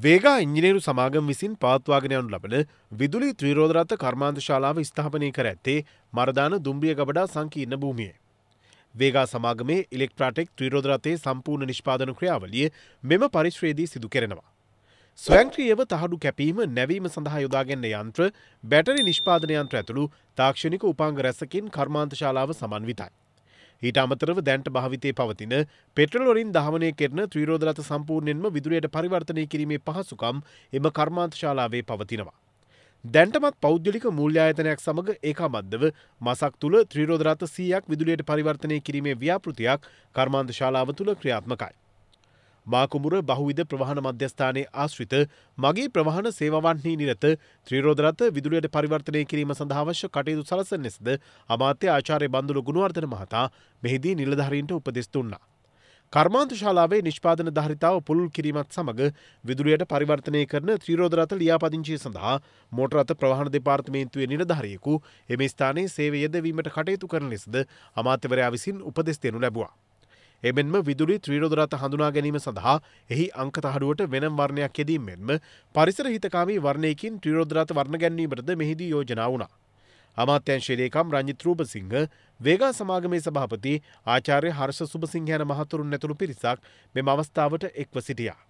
වේගා ඉංජිනේරු සමාගම් විසින් පවත්වාගෙන යනු ලබන විදුලි ත්‍රීරෝධරත කර්මාන්ත ශාලාව ස්ථාපනය කර ඇත්තේ මරදාන දුම්රිය ගබඩා සංකීර්ණ භූමිය. වේගා සමාගමේ ඉලෙක්ට්‍රාටෙක් ත්‍රීරෝධරතයේ සම්පූර්ණ නිෂ්පාදන ක්‍රියාවලිය මෙම පරිශ්‍රයේදී සිදු කෙරෙනවා. ස්වයංක්‍රියව තහඩු කැපීම නැවීම සඳහා යොදාගන්න යන්ත්‍ර බැටරි නිෂ්පාදන යන්ත්‍ර ඇතුළු තාක්ෂණික උපාංග රැසකින් කර්මාන්ත ශාලාව සමන්විතයි. ඊට අමතරව දැන්ට භාවිතය පවතින පෙටලොරින් දහමනය කරන ත්‍රීරෝධරත සම්පූර්ණයෙන්ම විදුරයට පරිවර්තනය කිරීමේ පහසුකම් එම කර්මාන්තශාලාවේ පවතිනවා. දැන්ටමත් පෞද්ගලික මුල්්‍යායතනයක් සමඟ ඒකාමද්දව මසක් තුළ ත්‍රීරෝධරත සීයක් විදුලියට පරිවර්තනය කිරීමේ ව්‍යාපෘතියක් කර්මාන්ත ශාලාව තුළ ක්‍රියාත්මකයි. මාකුඹුර බහුවිධ ප්‍රවාහන මධ්‍යස්ථානයේ ආශ්‍රිත මගේ ප්‍රවාහන සේවාවන්හි නිරත ත්‍රීරෝධරත විදුලියට පරිවර්තනය කිරීම සඳහා අවශ්‍ය කටයුතු සලසන්නෙසද අමාත්‍ය ආචාර්ය බන්දුලු ගුණවර්ධන මහතා මෙහිදී නිලධාරීන්ට උපදෙස් දුන්නා. කර්මාන්ත ශාලාවේ නිෂ්පාදන ධරිතාව පුළුල් කිරීමත් සමඟ විදුලියට පරිවර්තනය කරන ත්‍රීරෝධරත ලියාපදිංචිය සඳහා මෝටර අත ප්‍රවාහන දෙපාර්තමේන්තුවේ නිලධාරියෙකු එම ස්ථානයේ සේවය යෙදවීමට කටයුතු කරන ලෙසද අමාත්‍යවරයා විසින් උපදෙස් දෙනු ලැබුවා. එමෙන්ම විදුලි ත්‍රීරෝධරත හඳුනා ගැනීම සඳහා එහි අංකතහඩුවට වෙනම් වර්ණයක් යෙදීම් මෙන්ම පරිසර හිතකාමී වර්ණයකින් ත්‍රීරෝධරත වර්ණ ගැන්වීමටද මෙහිදී යෝජනා වුණා. අමාත්‍යංශයේදේකම් රංජිත් රූපසිංහ වේගා සමාගමේ සභාපති ආචාර්ය හර්ෂ සුභසිංහයන මහතුරුන් ඇතුළු පිරිසක් මෙම අවස්ථාවට එක්ව සිටියා.